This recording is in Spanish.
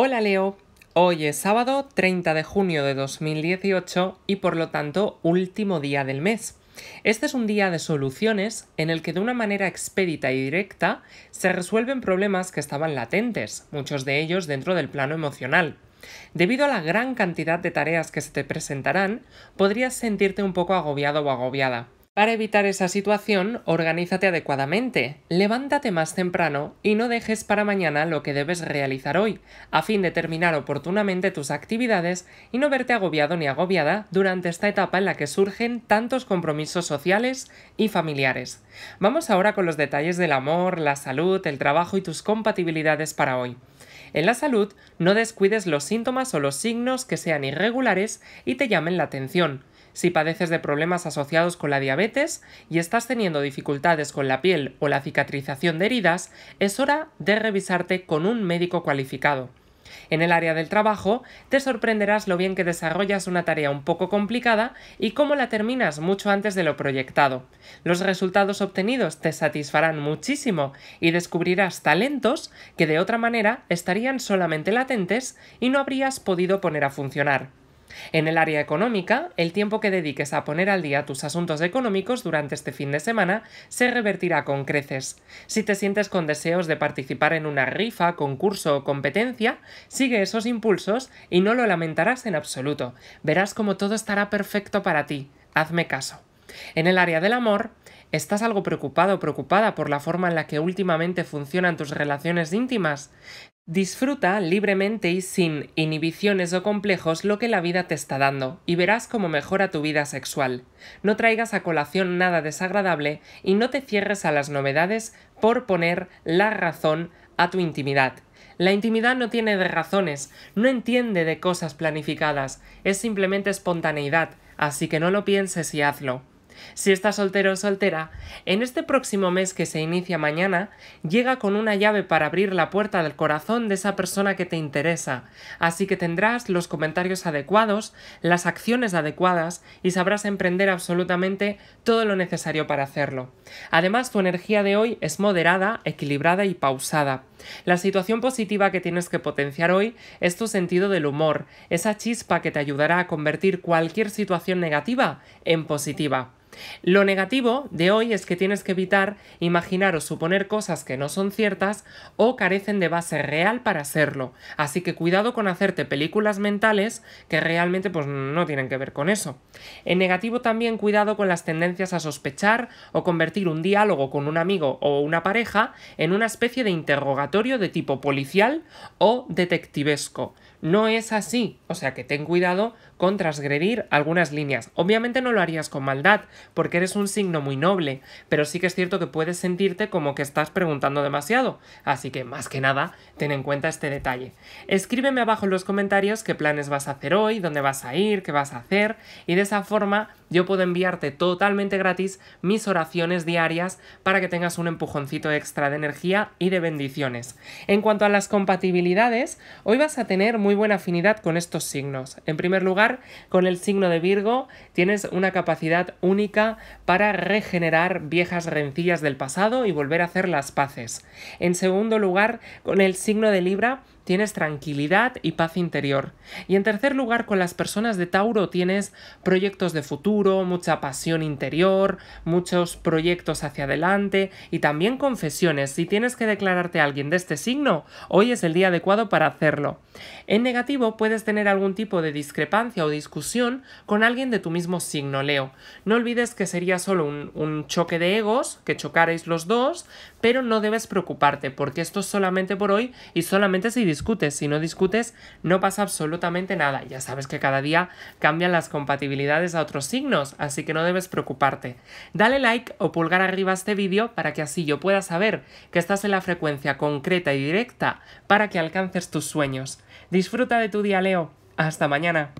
Hola Leo, hoy es sábado 30 de junio de 2018 y por lo tanto último día del mes. Este es un día de soluciones en el que de una manera expedita y directa se resuelven problemas que estaban latentes, muchos de ellos dentro del plano emocional. Debido a la gran cantidad de tareas que se te presentarán, podrías sentirte un poco agobiado o agobiada. Para evitar esa situación, organízate adecuadamente, levántate más temprano y no dejes para mañana lo que debes realizar hoy, a fin de terminar oportunamente tus actividades y no verte agobiado ni agobiada durante esta etapa en la que surgen tantos compromisos sociales y familiares. Vamos ahora con los detalles del amor, la salud, el trabajo y tus compatibilidades para hoy. En la salud, no descuides los síntomas o los signos que sean irregulares y te llamen la atención si padeces de problemas asociados con la diabetes y estás teniendo dificultades con la piel o la cicatrización de heridas, es hora de revisarte con un médico cualificado. En el área del trabajo, te sorprenderás lo bien que desarrollas una tarea un poco complicada y cómo la terminas mucho antes de lo proyectado. Los resultados obtenidos te satisfarán muchísimo y descubrirás talentos que de otra manera estarían solamente latentes y no habrías podido poner a funcionar. En el área económica, el tiempo que dediques a poner al día tus asuntos económicos durante este fin de semana se revertirá con creces. Si te sientes con deseos de participar en una rifa, concurso o competencia, sigue esos impulsos y no lo lamentarás en absoluto. Verás como todo estará perfecto para ti. Hazme caso. En el área del amor, ¿Estás algo preocupado o preocupada por la forma en la que últimamente funcionan tus relaciones íntimas? Disfruta libremente y sin inhibiciones o complejos lo que la vida te está dando y verás cómo mejora tu vida sexual. No traigas a colación nada desagradable y no te cierres a las novedades por poner la razón a tu intimidad. La intimidad no tiene de razones, no entiende de cosas planificadas, es simplemente espontaneidad, así que no lo pienses y hazlo. Si estás soltero o soltera, en este próximo mes que se inicia mañana, llega con una llave para abrir la puerta del corazón de esa persona que te interesa, así que tendrás los comentarios adecuados, las acciones adecuadas y sabrás emprender absolutamente todo lo necesario para hacerlo. Además, tu energía de hoy es moderada, equilibrada y pausada. La situación positiva que tienes que potenciar hoy es tu sentido del humor, esa chispa que te ayudará a convertir cualquier situación negativa en positiva. Lo negativo de hoy es que tienes que evitar imaginar o suponer cosas que no son ciertas o carecen de base real para serlo. Así que cuidado con hacerte películas mentales que realmente pues, no tienen que ver con eso. En negativo también cuidado con las tendencias a sospechar o convertir un diálogo con un amigo o una pareja en una especie de interrogatorio de tipo policial o detectivesco. No es así, o sea que ten cuidado con transgredir algunas líneas. Obviamente no lo harías con maldad, porque eres un signo muy noble, pero sí que es cierto que puedes sentirte como que estás preguntando demasiado, así que más que nada ten en cuenta este detalle. Escríbeme abajo en los comentarios qué planes vas a hacer hoy, dónde vas a ir, qué vas a hacer, y de esa forma yo puedo enviarte totalmente gratis mis oraciones diarias para que tengas un empujoncito extra de energía y de bendiciones. En cuanto a las compatibilidades, hoy vas a tener muy buena afinidad con estos signos. En primer lugar, con el signo de Virgo tienes una capacidad única para regenerar viejas rencillas del pasado y volver a hacer las paces. En segundo lugar, con el signo de Libra tienes tranquilidad y paz interior. Y en tercer lugar, con las personas de Tauro tienes proyectos de futuro, mucha pasión interior, muchos proyectos hacia adelante y también confesiones. Si tienes que declararte a alguien de este signo, hoy es el día adecuado para hacerlo. En negativo puedes tener algún tipo de discrepancia o discusión con alguien de tu mismo signo, Leo. No olvides que sería solo un, choque de egos, que chocaréis los dos, pero no debes preocuparte porque esto es solamente por hoy y solamente si discutes. Si no discutes no pasa absolutamente nada. Ya sabes que cada día cambian las compatibilidades a otros signos, así que no debes preocuparte. Dale like o pulgar arriba este vídeo para que así yo pueda saber que estás en la frecuencia concreta y directa para que alcances tus sueños. Disfruta de tu día, Leo. Hasta mañana.